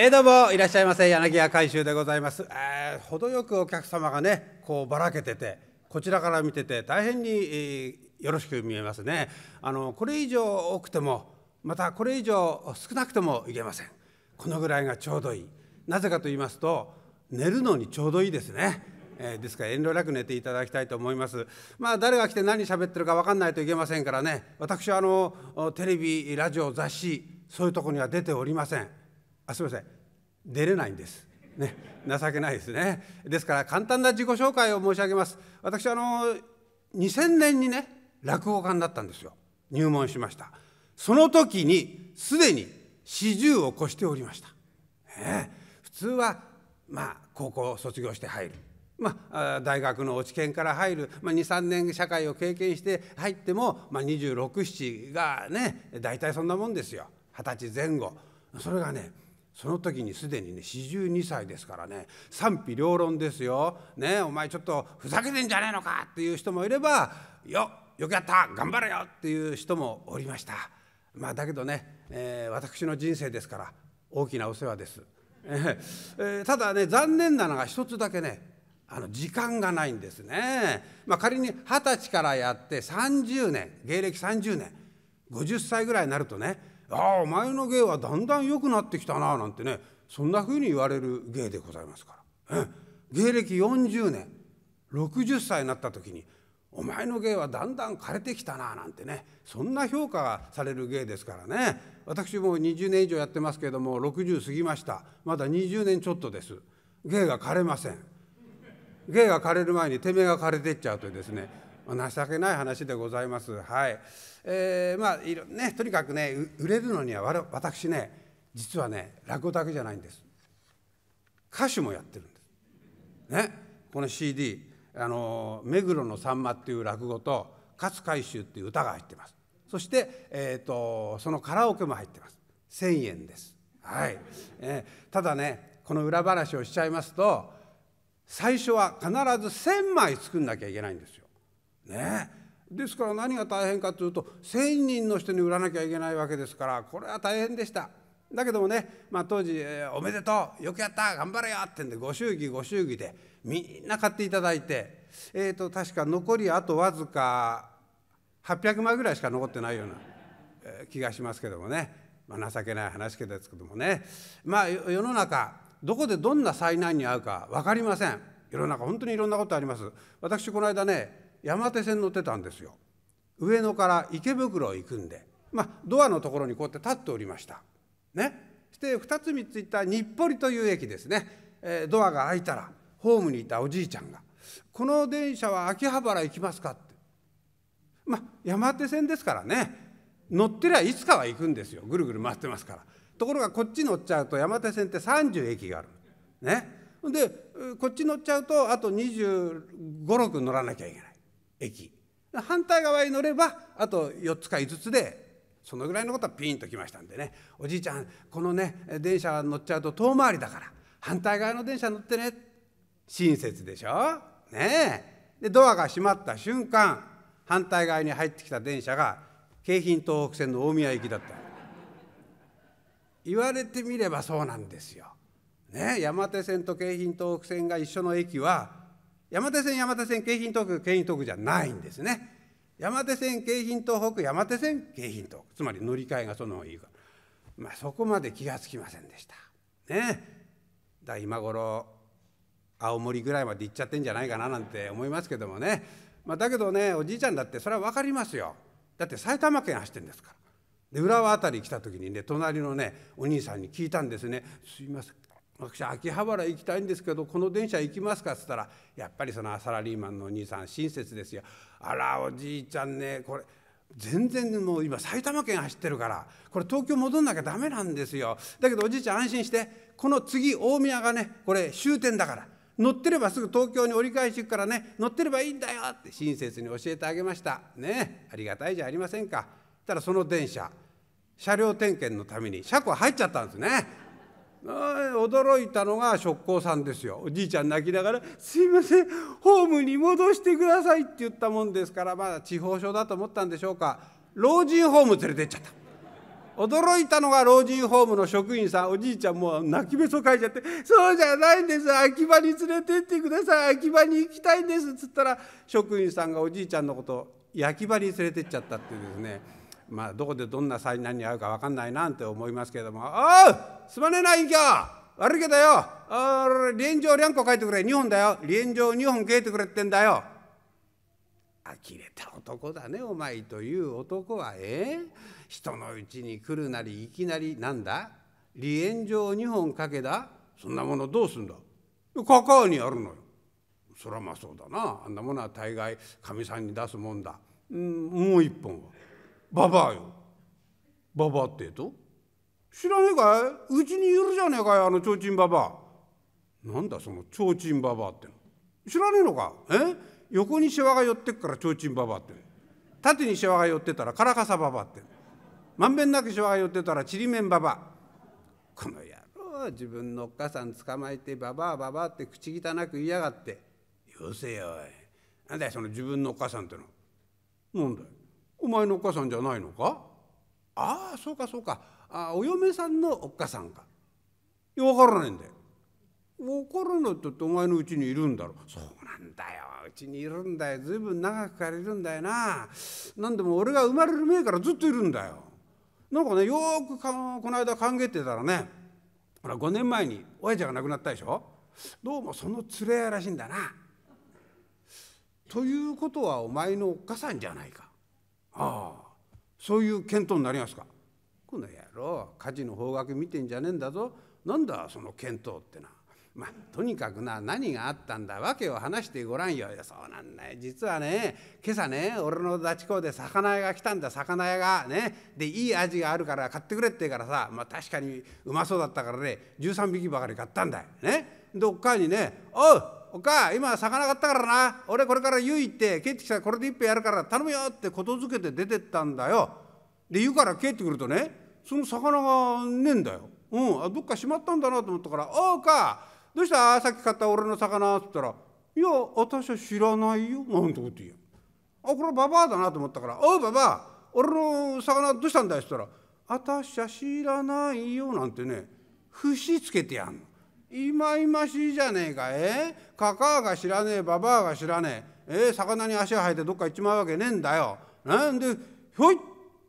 えどうもいらっしゃいませ柳家海舟でございます、えー、程よくお客様がねこうばらけててこちらから見てて大変に、えー、よろしく見えますねあのこれ以上多くてもまたこれ以上少なくてもいけませんこのぐらいがちょうどいいなぜかと言いますと寝るのにちょうどいいですね、えー、ですから遠慮なく寝ていただきたいと思いますまあ誰が来て何喋ってるか分かんないといけませんからね私はあのテレビラジオ雑誌そういうとこには出ておりませんあすみません出れないんです。ね、情けないですね。ですから簡単な自己紹介を申し上げます。私あの2000年にね落語家になったんですよ入門しましたその時にすでに四十を越しておりました、ね、普通はまあ高校を卒業して入る、まあ、大学の落研から入る、まあ、23年社会を経験して入っても、まあ、2 6 7がね大体そんなもんですよ二十歳前後それがねその時にすでにね42歳ですからね賛否両論ですよ。ねお前ちょっとふざけてんじゃねえのかっていう人もいればよよくやった頑張れよっていう人もおりました。まあ、だけどね、えー、私の人生ですから大きなお世話です。えー、ただね残念なのが一つだけねあの時間がないんですね。まあ、仮に二十歳からやって30年芸歴30年50歳ぐらいになるとね「ああお前の芸はだんだん良くなってきたな」なんてねそんなふうに言われる芸でございますから、ね、芸歴40年60歳になった時に「お前の芸はだんだん枯れてきたな」なんてねそんな評価がされる芸ですからね私も20年以上やってますけども60過ぎましたまだ20年ちょっとです芸が枯れません芸が枯れる前にてめえが枯れてっちゃうとですね情けない話でございます。はい。えー、まあいろねとにかくね売れるのには私ね実はね落語だけじゃないんです。歌手もやってるんです。ねこの CD あの目黒のさんまっていう落語と勝海舟っていう歌が入ってます。そして、えーと、そのカラオケも入ってます。1円です。はい。えー、ただねこの裏話をしちゃいますと。最初は必ず1,000枚作んなきゃいけないんですよ。ねですから何が大変かというと1,000人の人に売らなきゃいけないわけですからこれは大変でした。だけどもね、まあ、当時、えー、おめでとうよくやった頑張れよ」ってんでご祝儀ご祝儀でみんな買っていただいて、えーと、確か残りあとわずか800枚ぐらいしか残ってないような、え気がしますけどもね、まあ、情けない話ですけどもねまあ世の中どこでどんな災難に遭うか分かりません世の中本当にいろんなことあります。私この間ね山手線乗ってたんですよ上野から池袋行くんで、まあ、ドアのところにこうやって立っておりました。ね、そして2つ3つ行った日暮里という駅ですね、えー、ドアが開いたらホームにいたおじいちゃんが「この電車は秋葉原行きますか?」ってまあ山手線ですからね乗ってりゃいつかは行くんですよぐるぐる回ってますからところがこっち乗っちゃうと山手線って30駅があるねでこっち乗っちゃうとあと2 5 6乗らなきゃいけない駅反対側に乗ればあと4つか5つでそのぐらいのことはピンときましたんでねおじいちゃんこのね電車乗っちゃうと遠回りだから反対側の電車乗ってね親切でしょねえでドアが閉まった瞬間反対側に入ってきた電車が京浜東北線の大宮行きだった言われてみればそうなんですよ。ね、山手線と京浜東北線が一緒の駅は山手線山手線京浜東北京浜東北じゃないんですね山手線京浜東北山手線京浜東北つまり乗り換えがその方がいいから、まあ、そこまで気が付きませんでしたねだ今頃青森ぐらいまで行っちゃってんじゃないかななんて思いますけどもね、まあ、だけどねおじいちゃんだってそれは分かりますよだって埼玉県走ってんですからで浦和辺り来た時にね隣のねお兄さんに聞いたんですね「すいません私秋葉原行きたいんですけどこの電車行きますか?」っつったらやっぱりそのサラリーマンのお兄さん親切ですよ「あらおじいちゃんねこれ全然もう今埼玉県走ってるからこれ東京戻んなきゃダメなんですよだけどおじいちゃん安心してこの次大宮がねこれ終点だから乗ってればすぐ東京に折り返し行くからね乗ってればいいんだよ」って親切に教えてあげましたねありがたいじゃありませんかたらその電車車両点検のために車庫入っちゃったんですね驚いたのが職工さんですよおじいちゃん泣きながら「すいませんホームに戻してください」って言ったもんですからまだ地方署だと思ったんでしょうか老人ホーム連れてっちゃった驚いたのが老人ホームの職員さんおじいちゃんもう泣きべそかいちゃって「そうじゃないんです秋葉に連れてってください秋葉に行きたいんです」っつったら職員さんがおじいちゃんのことを焼き場に連れてっちゃったってうですねまあ、どこでどんな災難に遭うか分かんないなんて思いますけれども「ああすまねえな隠居悪いけどよあ臨場2個書いてくれ2本だよ連城2本書いてくれってんだよ」。呆れた男だねお前という男はええ人のうちに来るなりいきなりなんだ離縁状2本かけだそんなものどうすんだカカにあるのよそらまあそうだなあんなものは大概かみさんに出すもんだ、うん、もう一本はババアよババアってえと知らねえかいうちにいるじゃねえかよあの提灯ババアなんだその提灯ババアっての知らねえのかえ横にしわが寄ってっから提灯ババアって縦にしわが寄ってたらからかさババアってまんべんなくしわが寄ってたらちりめんババアこの野郎自分のおっかさん捕まえてババアババアって口汚く言いやがってよせよおいなんだよその自分のおっかさんってのなんだよお前のおっかさんじゃないのかああそうかそうかあお嫁さんのおっかさんかいや分からないんだよ分からないってお前のうちにいるんだろそうなんだようちにいるんだよずいぶん長く借りるんだよな何でも俺が生まれる前からずっといるんだよなんかねよくかこの間考えてたらねほら5年前に親父が亡くなったでしょどうもその連れ合いらしいんだなということはお前のおっかさんじゃないかああそういう検討になりますかこの野郎火事の方角見てんじゃねえんだぞなんだその検討ってなまあとにかくな何があったんだ訳を話してごらんよいやそうなんだよ実はね今朝ね俺のダチ港で魚屋が来たんだ魚屋がねでいい味があるから買ってくれって言うからさまあ確かにうまそうだったからね13匹ばかり買ったんだよねでおっかにね「おうおか今魚買ったからな俺これから湯行って帰ってきたらこれで一杯やるから頼むよ」ってことづけて出てったんだよ。で湯から帰ってくるとねその魚がねえんだよ。うん、あどっかしまったんだなと思ったから「おうかどうしたさっき買った俺の魚」っつったら「いや私は知らないよ」なんてこと言うあこれババアだなと思ったから「おうババア俺の魚どうしたんだよ」っつったら「私は知らないよ」なんてね節つけてやんの。いまいましいじゃねえかえー、カカアが知らねえババアが知らねええー、魚に足を生えてどっか行っちまうわけねえんだよ。なんでひょいっ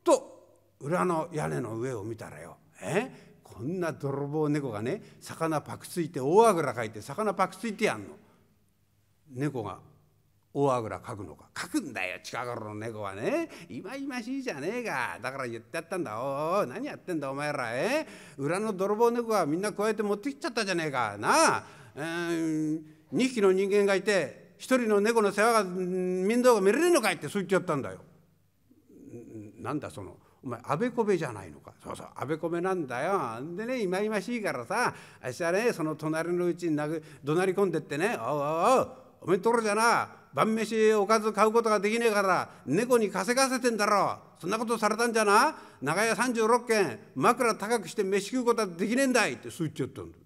と裏の屋根の上を見たらよ、えこんな泥棒猫がね魚パクついて大あぐらかいて魚パクついてやんの。猫が大あぐらかくのかかくんだよ近頃の猫はねいまいましいじゃねえかだから言ってやったんだおお何やってんだお前らえ裏の泥棒猫はみんなこうやって持ってきちゃったじゃねえかなあ、えー、2匹の人間がいて1人の猫の世話が面倒が見れるのかいってそう言ってやったんだよ。なんだそのお前あべこべじゃないのかそうそうあべこべなんだよでねいまいましいからさあしたねその隣のうちに殴怒鳴り込んでってねおうおうおうおめでところじゃな晩飯おかず買うことができねえから猫に稼がせてんだろそんなことされたんじゃな長屋36軒枕高くして飯食うことはできねえんだい」ってそう言っちゃったんだ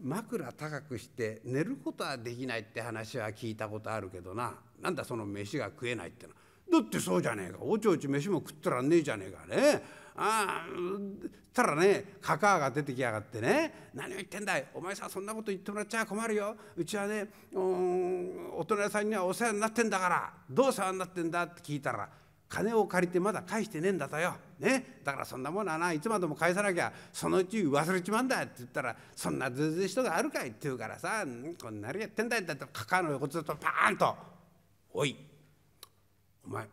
枕高くして寝ることはできないって話は聞いたことあるけどななんだその飯が食えないってのはだってそうじゃねえかおちおち飯も食ってらんねえじゃねえかねあったらねカカアが出てきやがってね「何を言ってんだいお前さんそんなこと言ってもらっちゃ困るようちはねお大人さんにはお世話になってんだからどう世話になってんだ」って聞いたら「金を借りてまだ返してねえんだとよ、ね、だからそんなものはないつまでも返さなきゃそのうち忘れちまうんだって言ったらそんなずうずう人があるかいって言うからさこんなにやってんだいってカカの横ずっとパーンと「おいお前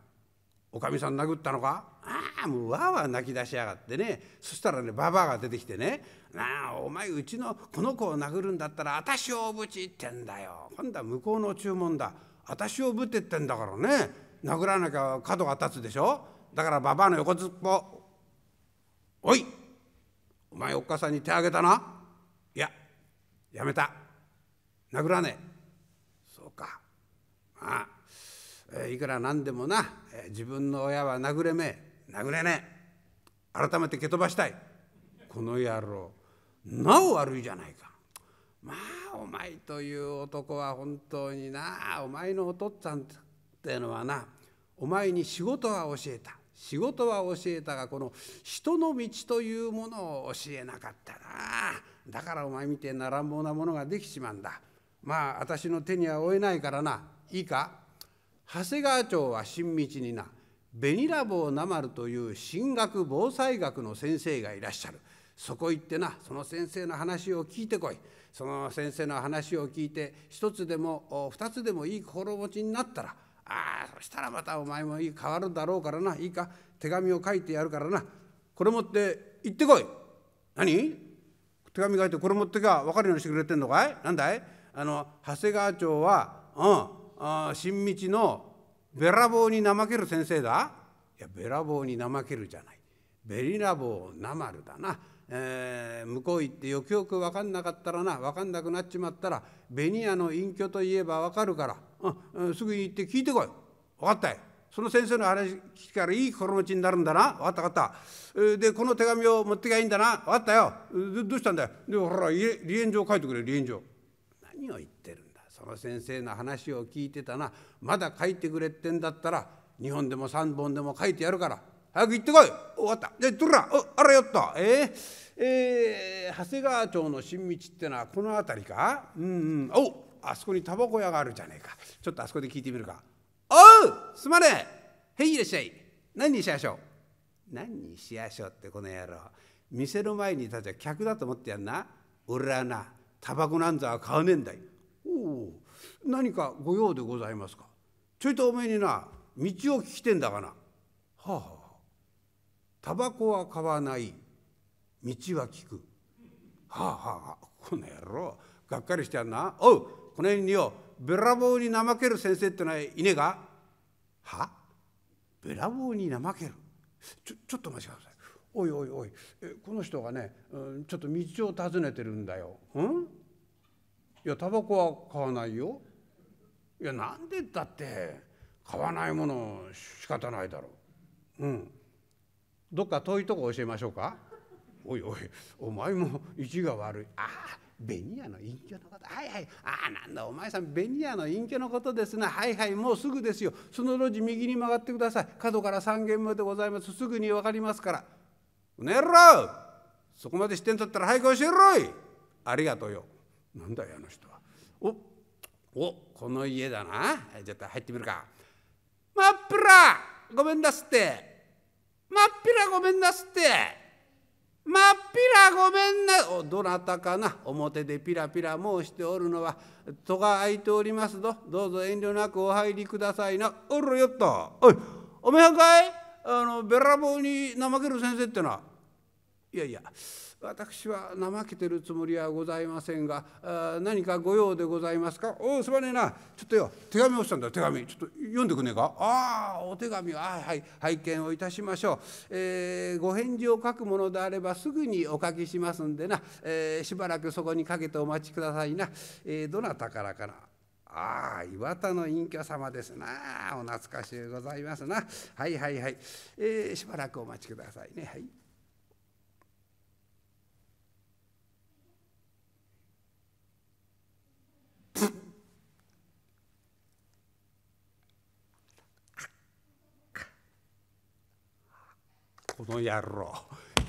おかみさん殴ったのかああもうわあわあ泣き出しやがってねそしたらねばばあが出てきてね「なあお前うちのこの子を殴るんだったら私をおぶち」ってんだよ今度は向こうの注文だ私をぶってってんだからね殴らなきゃ角が立つでしょだからばばあの横ずっぽおいお前おっかさんに手あげたないややめた殴らねえそうかまあ、えー、いくらなんでもな自分の親は殴れめ殴れねえ改めて蹴飛ばしたいこの野郎なお悪いじゃないかまあお前という男は本当になお前のお父っつぁんってのはなお前に仕事は教えた仕事は教えたがこの人の道というものを教えなかったなだからお前みてえな乱暴なものができちまうんだまあ私の手には負えないからないいか長谷川町は新道にな紅ラボなまるという進学防災学の先生がいらっしゃるそこ行ってなその先生の話を聞いてこいその先生の話を聞いて一つでも二つでもいい心持ちになったらああそしたらまたお前もいい変わるだろうからないいか手紙を書いてやるからなこれ持って行ってこい何手紙書いてこれ持ってきゃ分かるようにしてくれてんのかいなんだいあの長谷川町はうんあ新道のべらぼうに怠ける先生だいやべらぼうに怠けるじゃないべりらぼうなまるだな、えー、向こう行ってよくよく分かんなかったらな分かんなくなっちまったら紅屋の隠居といえば分かるから、うん、すぐ行って聞いてこい分かったよその先生の話聞きからいい心持ちになるんだな分かった分かったでこの手紙を持ってきゃいいんだな分かったよどうしたんだよでほら離縁状書いてくれ離縁状何を言ってるんだその先生の話を聞いてたなまだ書いてくれってんだったら日本でも3本でも書いてやるから早く行ってこい終わったじゃあとらおあらよっとえー、えー、長谷川町の新道ってのはこの辺りかうんうんおあそこにタバコ屋があるじゃねえかちょっとあそこで聞いてみるかおうすまねえへいいらっしゃい何にしやしょう何にしやしょうってこの野郎店の前に立ちゃ客だと思ってやんな俺はなタバコなんざ買わねえんだよお何か御用でございますかちょいとおめえにな道を聞きてんだがな」はあ、はあ、タバコは買わない道は聞く」はあはあこの野郎がっかりしてやんなおうこの辺によべらぼうに怠ける先生ってのはいねえかはべらぼうに怠けるちょちょっと待ちくださいおいおいおいこの人がね、うん、ちょっと道を尋ねてるんだよ。うんいやタバコは買わないよ」いやなんでだって買わないもの仕方ないだろう。うん。どっか遠いとこ教えましょうか。おいおいお前も位置が悪い。ああ紅屋の隠居のことはいはいああなんだお前さん紅屋の隠居のことですなはいはいもうすぐですよその路地右に曲がってください角から三軒目でございますすぐに分かりますから」「この野そこまで知ってんだったら早く教えろい!」「ありがとうよ」「なんだよあの人は」お「おこの家だなちょっと入ってみるか」「まっぴらごめんなすって」「まっぴらごめんなすって」まっぴらごめんなおどなたかな表でピラピラ申しておるのは戸が開いておりますぞどうぞ遠慮なくお入りくださいなおるよっとおいおめはんかいあのべらぼうに怠ける先生ってのはいやいや私は怠けてるつもりはございませんがあ何か御用でございますかおおすまねえなちょっとよ手紙をしたんだ手紙ちょっと読んでくんねえかああお手紙ははい拝見をいたしましょう、えー、ご返事を書くものであればすぐにお書きしますんでな、えー、しばらくそこにかけてお待ちくださいな、えー、どなたからかなああ岩田の隠居様ですなお懐かしゅうございますなはいはいはい、えー、しばらくお待ちくださいねはい。この野郎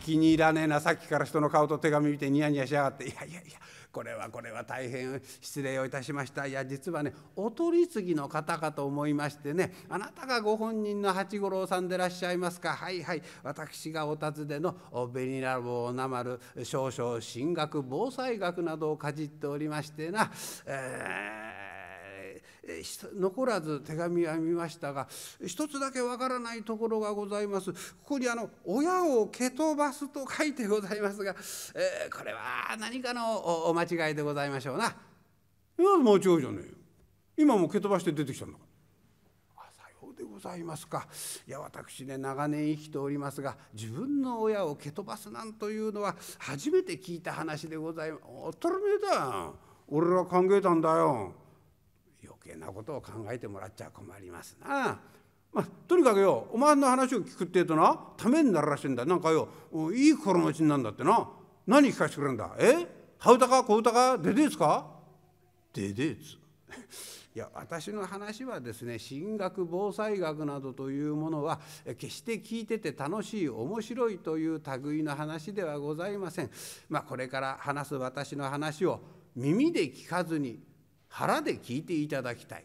気に入らねえなさっきから人の顔と手紙見てニヤニヤしやがっていやいやいやこれはこれは大変失礼をいたしましたいや実はねお取り次ぎの方かと思いましてねあなたがご本人の八五郎さんでらっしゃいますかはいはい私がお尋ねの紅ラボなまる少々進学防災学などをかじっておりましてな、えー残らず手紙は見ましたが一つだけわからないところがございますここにあの「親を蹴飛ばす」と書いてございますが、えー、これは何かのお間違いでございましょうな。今もう違いじゃねえよ。今も蹴飛ばして出てきたんだかでございますかいや私ね長年生きておりますが自分の親を蹴飛ばすなんというのは初めて聞いた話でございます。おっとるだ俺が考えたんだよ。余計なことを考えてもらっちゃ困りますな。まあ、とにかくよお前の話を聞くってえとなためになるらしいんだなんかよいい心持ちになるんだってな何聞かせてくれるんだえハウタか小唄かデデーツかデデツいや私の話はですね進学防災学などというものは決して聞いてて楽しい面白いという類の話ではございません。まあ、これから話す私の話を耳で聞かずに腹で聞いていただきたい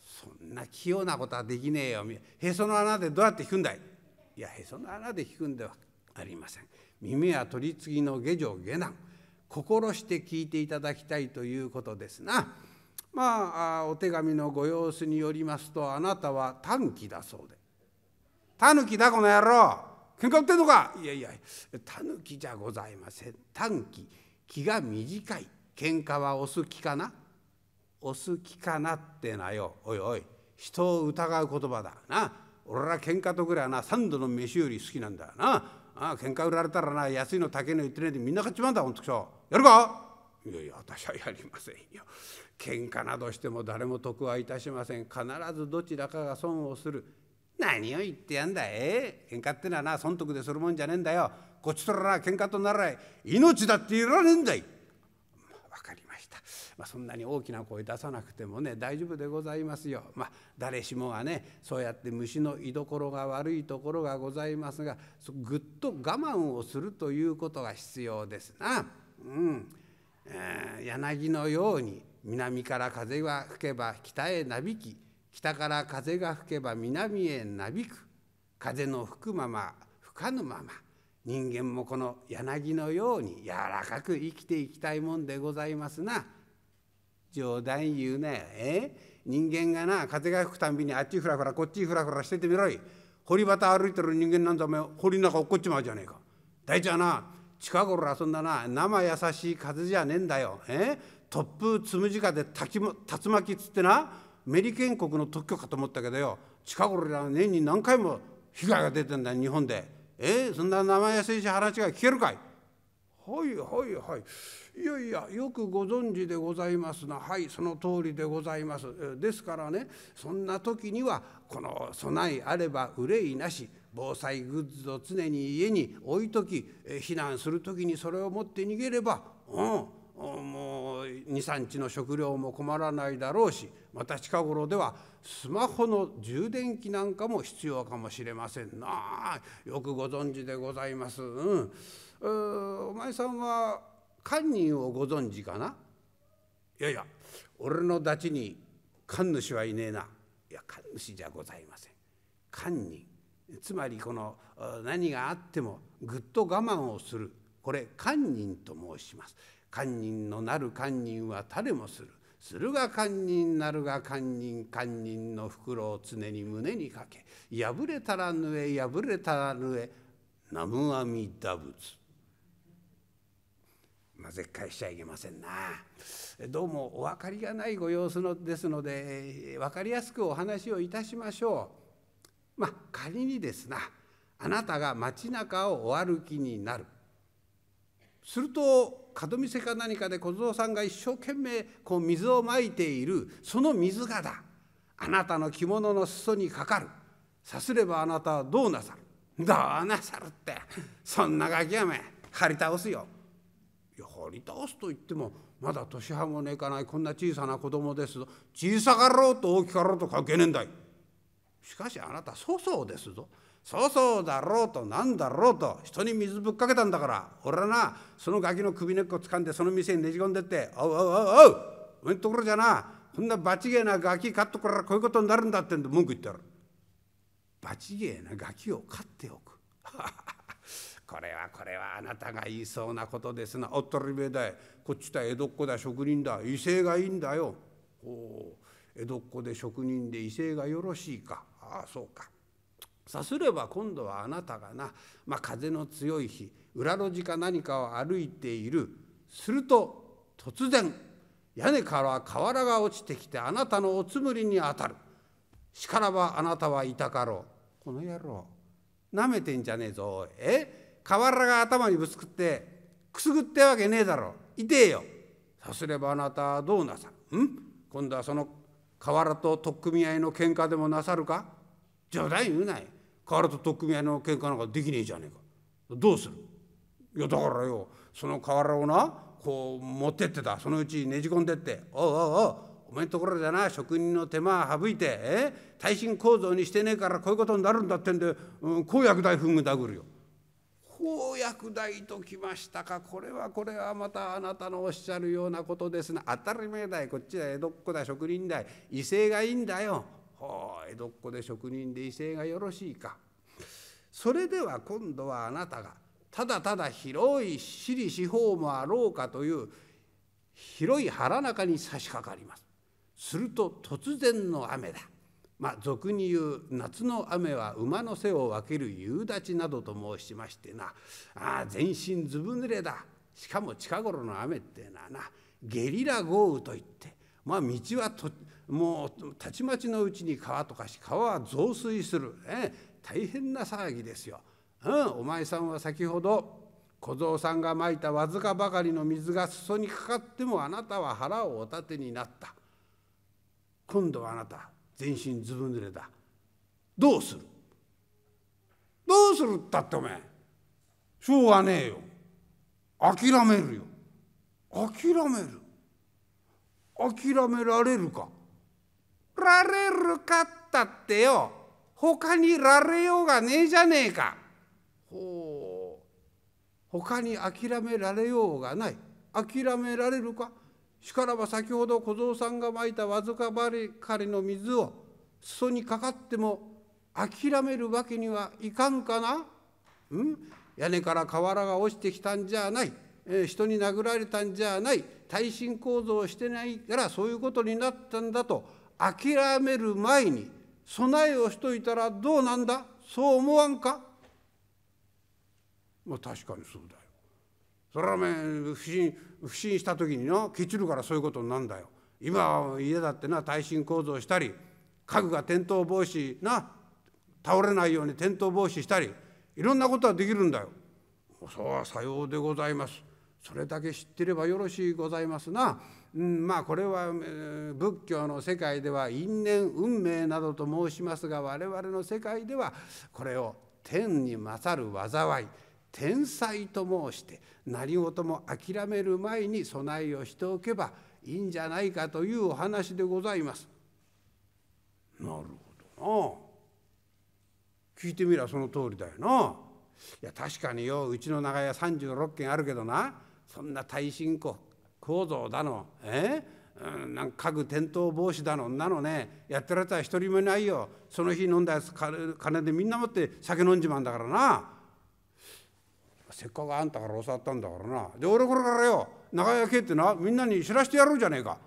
そんな器用なことはできねえよへその穴でどうやって聞くんだいいやへその穴で聞くんではありません耳は取り次ぎの下女下男心して聞いていただきたいということですなまあお手紙のご様子によりますとあなたはタヌキだそうで「タヌキだこの野郎喧嘩売ってんのか!」「いやいやタヌキじゃございませんタヌキ気が短い」喧嘩はお好きかなお好きかなってなよおいおい人を疑う言葉だな俺ら喧嘩とくりゃな三度の飯より好きなんだなああ喧嘩売られたらな安いの竹の言ってねえでみんな買っちまうんだほんとくそやるかいやいや私はやりませんよ喧嘩などしても誰も得はいたしません必ずどちらかが損をする何を言ってやんだええ喧嘩ってのはな損得でするもんじゃねえんだよこっちとらな喧嘩とならない命だっていらねえんだい分かりました、まあ、そんなに大きな声出さなくてもね大丈夫でございますよ、まあ、誰しもがねそうやって虫の居所が悪いところがございますがぐっと我慢をするということが必要ですな。うんえー、柳のように南から風が吹けば北へなびき北から風が吹けば南へなびく風の吹くまま吹かぬまま人間もこの柳のように柔らかく生きていきたいもんでございますな。冗談言うなよ。え人間がな風が吹くたんびにあっちふらふらこっちふらふらしててみろい。堀端歩いてる人間なんざお前堀の中落っこっちまうじゃねえか。大ちゃんな近頃遊んだな生優しい風じゃねえんだよ。え突風つむじ風竜巻っつってなメリケン国の特許かと思ったけどよ近頃年に何回も被害が出てんだ日本で。えー、そんな前やいし話が聞けるかい?」。はいはいはいいやいやよくご存知でございますなはいその通りでございますですからねそんな時にはこの備えあれば憂いなし防災グッズを常に家に置いとき避難する時にそれを持って逃げればうん、うん23日の食料も困らないだろうしまた近頃ではスマホの充電器なんかも必要かもしれませんなよくご存知でございます、うんう、お前さんは堪人をご存知かないやいや俺のダチに神主はいねえないや神主じゃございません堪人つまりこの何があってもぐっと我慢をするこれ堪人と申します堪忍のなる堪忍は誰もするするが堪忍なるが堪忍堪忍の袋を常に胸にかけ破れたらぬえ破れたらぬえ南無阿弥陀仏ま絶対しちゃいけませんなどうもお分かりがないご様子のですので分かりやすくお話をいたしましょうまあ仮にですなあなたが街中をお歩きになるすると門店か何かで小僧さんが一生懸命こう水をまいているその水がだあなたの着物の裾にかかるさすればあなたはどうなさるどうなさるってそんなガキやめ張り倒すよ。いや張り倒すと言ってもまだ年半もねえかないこんな小さな子供ですぞ小さかろうと大きかろうと関係ねえんだい。しかしあなた粗相ですぞ。そうそうだろうと何だろうと人に水ぶっかけたんだから俺はなそのガキの首根っこ掴んでその店にねじ込んでって「おうおうおうおうおめんところじゃなこんなバチゲーなガキ買っとくからこういうことになるんだ」ってんで文句言ってる。バチゲーなガキを飼っておく。これはこれはあなたが言いそうなことですな。おっとりめだい。こっちだ江戸っ子だ職人だ。威勢がいいんだよ。お江戸っ子で職人で威勢がよろしいか。ああそうか。さすれば今度はあなたがな、まあ、風の強い日裏路地か何かを歩いているすると突然屋根から瓦が落ちてきてあなたのおつむりに当たるしからばあなたはいたかろうこの野郎なめてんじゃねえぞえ瓦が頭にぶつくってくすぐってわけねえだろいてえよさすればあなたはどうなさるん今度はその瓦と取っ組み合いの喧嘩でもなさるか冗談言うなよ河原と取っ組み合いの喧嘩なんかできねえじゃねえかどうするいやだからよその河原をなこう持ってってたそのうちねじ込んでって「おうおうおうお前のところでな職人の手間省いてえ耐震構造にしてねえからこういうことになるんだってんで、うん、公約大噴霧殴るよ。公約大ときましたかこれはこれはまたあなたのおっしゃるようなことですな当たり前だいこっちは江戸っ子だ職人だい威勢がいいんだよほう江戸っ子で職人で威勢がよろしいか。それでは今度はあなたがただただ広い私利四方もあろうかという広い腹中に差し掛かります。すると突然の雨だ。まあ、俗に言う夏の雨は馬の背を分ける夕立などと申しましてなあ全身ずぶ濡れだしかも近頃の雨ってななゲリラ豪雨といってまあ道はともうたちまちのうちに川とかし川は増水する、ね、大変な騒ぎですよ。うん、お前さんは先ほど小僧さんがまいたわずかばかりの水が裾にかかってもあなたは腹をお立てになった今度はあなた全身ずぶ濡れだどうするどうするったっておめえしょうがねえよ諦めるよ諦める諦められるかられるかったってよ他にられようがねえじゃねえか。ほう他に諦められようがない諦められるかしからば先ほど小僧さんがまいたわずかばかりの水を裾にかかっても諦めるわけにはいかんかな、うん、屋根から瓦が落ちてきたんじゃない、えー、人に殴られたんじゃない耐震構造をしてないからそういうことになったんだと諦める前に備えをしといたらどうなんだそう思わんかまあ確かにそうだよ。そらめね不審不審した時にのきちるからそういうことになんだよ。今家だってな耐震構造したり家具が転倒防止な倒れないように転倒防止したりいろんなことはできるんだよ。そうはさようでございます。それだけ知ってればよろしいございますな。うん、まあこれは仏教の世界では因縁運命などと申しますが我々の世界ではこれを天に勝る災い天才と申して何事も諦める前に備えをしておけばいいんじゃないかというお話でございます。なるほどな聞いてみりゃその通りだよな。いや確かにようちの長屋36軒あるけどなそんな耐震庫構造だの、えー、うん、なんか家具転倒防止だのんなのねやってられたら一人もいないよその日飲んだやつ金でみんな持って酒飲んじまうんだからなせっかくあんたから教わったんだからなで俺これからよ長屋家ってなみんなに知らしてやろうじゃねえか。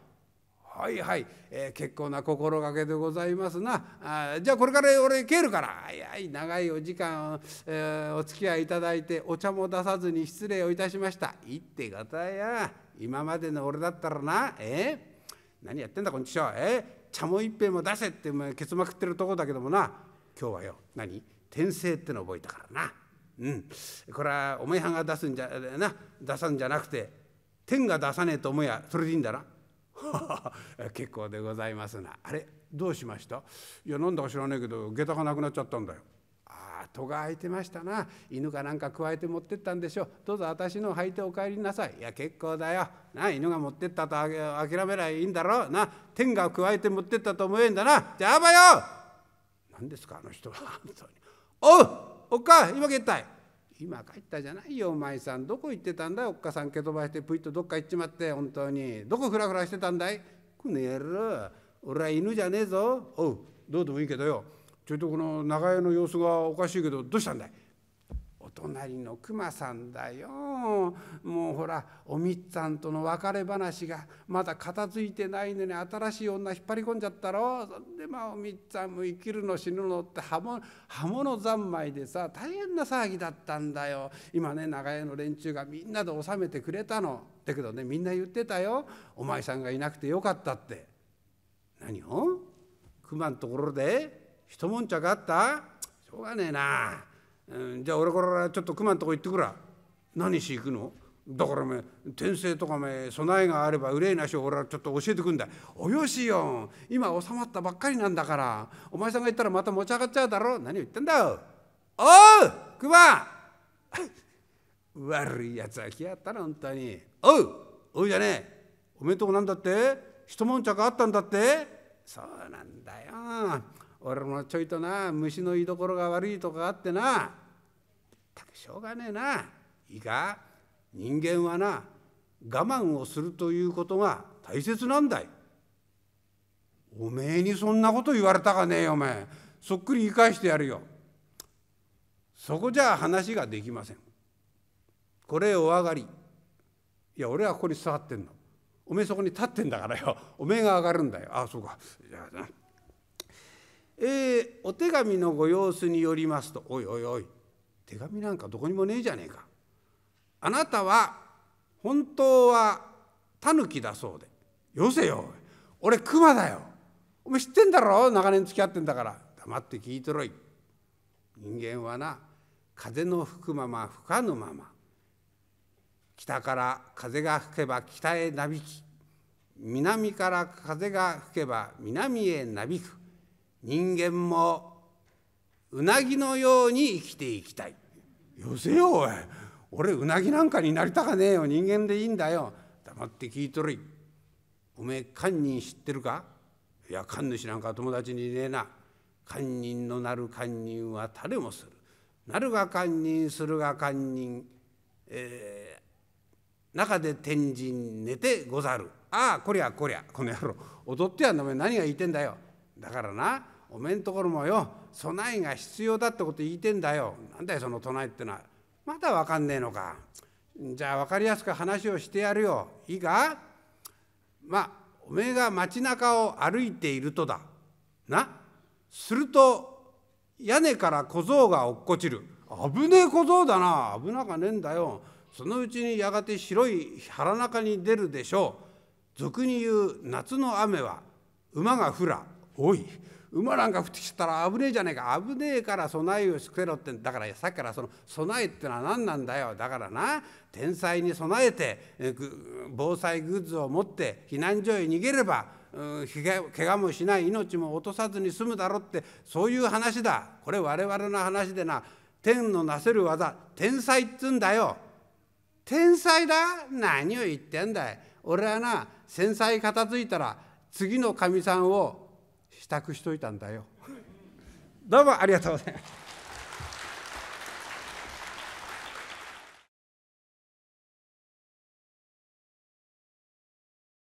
はいはい、えー、結構な心がけでございますなあじゃあこれから俺帰るからいい長いお時間、えー、お付き合いいただいてお茶も出さずに失礼をいたしましたいってことや今までの俺だったらなえー、何やってんだこんにちはえー、茶も一杯も出せってお前ケツまくってるとこだけどもな今日はよ何転生っての覚えたからなうんこれはお前はんが出すんじゃな出さんじゃなくて天が出さねえと思やそれでいいんだな 「結構でございますなあれどうしましたいや何んだか知らねえけど下駄がなくなっちゃったんだよ」。ああ戸が開いてましたな犬かなんかくわえて持ってったんでしょうどうぞ私の履いてお帰りなさいいや結構だよな犬が持ってったと諦めりゃいいんだろうな天がくわえて持ってったと思えんだなじゃあばよ!」。何ですかあの人は本当に。おうおっか今帰ったい。今帰ったじゃないよお前さんどこ行ってたんだおっかさん蹴飛ばしてぷいっとどっか行っちまって本当にどこフラフラしてたんだいこの野郎俺は犬じゃねえぞおうどうでもいいけどよちょいとこの長屋の様子がおかしいけどどうしたんだい隣の熊さんだよもうほらおみっさんとの別れ話がまだ片付いてないのに新しい女引っ張り込んじゃったろそんでまあおみっさんも生きるの死ぬのって刃物刃物三昧でさ大変な騒ぎだったんだよ今ね長屋の連中がみんなで収めてくれたのだけどねみんな言ってたよお前さんがいなくてよかったって何を熊のところで一悶着あったしょうがねえなうん、じゃあ俺からちょっと熊んとこ行ってくら何し行くのだからおめ転生とかめ備えがあれば憂いなしを俺はちょっと教えてくんだおよしよ今収まったばっかりなんだからお前さんが言ったらまた持ち上がっちゃうだろ何を言ってんだおう熊 悪いやつは来やったな本当におうおうじゃねえおめえとこなんだって一悶着あったんだってそうなんだよ俺もちょいとな虫の居所が悪いとかあってなたくしょうがねえないいか人間はな我慢をするということが大切なんだい。おめえにそんなこと言われたかねえよお前そっくり言い返してやるよ。そこじゃ話ができません。これお上がり。いや俺はここに座ってんの。おめえそこに立ってんだからよおめえが上がるんだよ。ああそうか。じゃあなえー、お手紙のご様子によりますと「おいおいおい手紙なんかどこにもねえじゃねえか」あなたは本当はタヌキだそうで「よせよ俺クマだよお前知ってんだろ長年付き合ってんだから黙って聞いとろい」人間はな風の吹くまま吹かぬまま北から風が吹けば北へなびき南から風が吹けば南へなびく人間もうなぎのように生きていきたい。よせよおい俺うなぎなんかになりたかねえよ人間でいいんだよ黙って聞いとるおめえ堪忍知ってるかいや堪主なんか友達にいねえな堪忍のなる堪忍は誰もするなるが堪忍するが堪忍、えー、中で天神寝てござるああこりゃこりゃこの野郎踊ってやんのお前何が言いてんだよだからなおめえんところもよ備えが必要だってこと言いてんだよなんだよその備えってのはまだ分かんねえのかじゃあ分かりやすく話をしてやるよいいかまあおめえが街中を歩いているとだなすると屋根から小僧が落っこちる危ねえ小僧だな危なかねえんだよそのうちにやがて白い腹中に出るでしょう俗に言う夏の雨は馬が降らおい馬なんか降ってきたら危ねえじゃねえか危ねえから備えをしてろってんだからさっきからその備えってのは何なんだよだからな天災に備えて防災グッズを持って避難所へ逃げれば怪我もしない命も落とさずに済むだろってそういう話だこれ我々の話でな天のなせる技天才っつうんだよ天才だ何を言ってんだい俺はな戦災片付いたら次のかみさんを支度しといたんだよ。どうもありがとうございました。